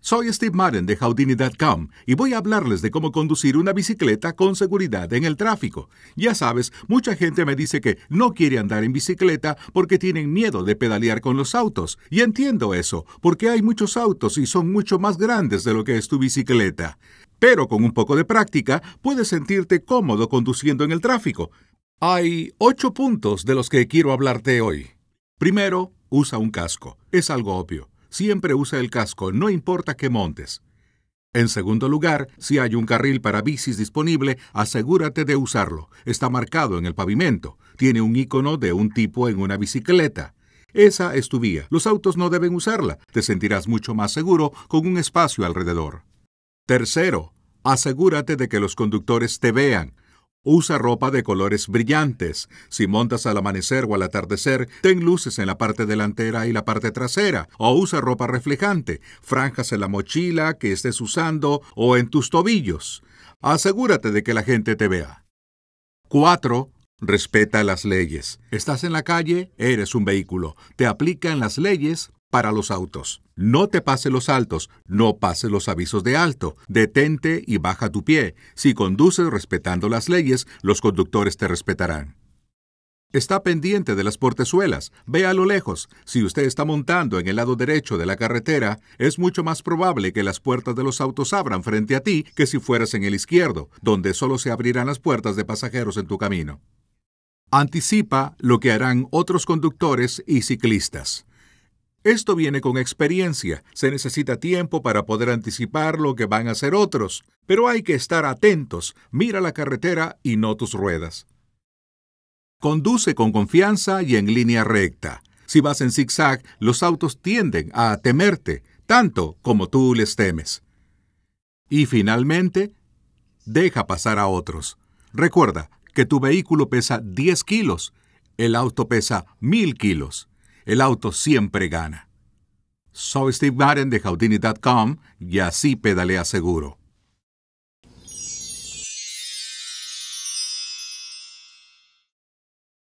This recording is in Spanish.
Soy Steve Madden de Houdini.com y voy a hablarles de cómo conducir una bicicleta con seguridad en el tráfico. Ya sabes, mucha gente me dice que no quiere andar en bicicleta porque tienen miedo de pedalear con los autos. Y entiendo eso, porque hay muchos autos y son mucho más grandes de lo que es tu bicicleta. Pero con un poco de práctica puedes sentirte cómodo conduciendo en el tráfico. Hay ocho puntos de los que quiero hablarte hoy. Primero, usa un casco. Es algo obvio. Siempre usa el casco, no importa qué montes. En segundo lugar, si hay un carril para bicis disponible, asegúrate de usarlo. Está marcado en el pavimento. Tiene un icono de un tipo en una bicicleta. Esa es tu vía. Los autos no deben usarla. Te sentirás mucho más seguro con un espacio alrededor. Tercero, asegúrate de que los conductores te vean. Usa ropa de colores brillantes. Si montas al amanecer o al atardecer, ten luces en la parte delantera y la parte trasera, o usa ropa reflejante, franjas en la mochila que estés usando o en tus tobillos. Asegúrate de que la gente te vea. 4. Respeta las leyes. Estás en la calle, eres un vehículo. Te aplican las leyes para los autos. No te pases los altos, no pases los avisos de alto, detente y baja tu pie. Si conduces respetando las leyes, los conductores te respetarán. Está pendiente de las portezuelas, ve a lo lejos. Si usted está montando en el lado derecho de la carretera, es mucho más probable que las puertas de los autos abran frente a ti que si fueras en el izquierdo, donde solo se abrirán las puertas de pasajeros en tu camino. Anticipa lo que harán otros conductores y ciclistas. Esto viene con experiencia, se necesita tiempo para poder anticipar lo que van a hacer otros, pero hay que estar atentos, mira la carretera y no tus ruedas. Conduce con confianza y en línea recta. Si vas en zigzag, los autos tienden a temerte, tanto como tú les temes. Y finalmente, deja pasar a otros. Recuerda que tu vehículo pesa 10 kilos, el auto pesa 1000 kilos el auto siempre gana. Soy Steve Madden de Houdini.com y así pedalea seguro.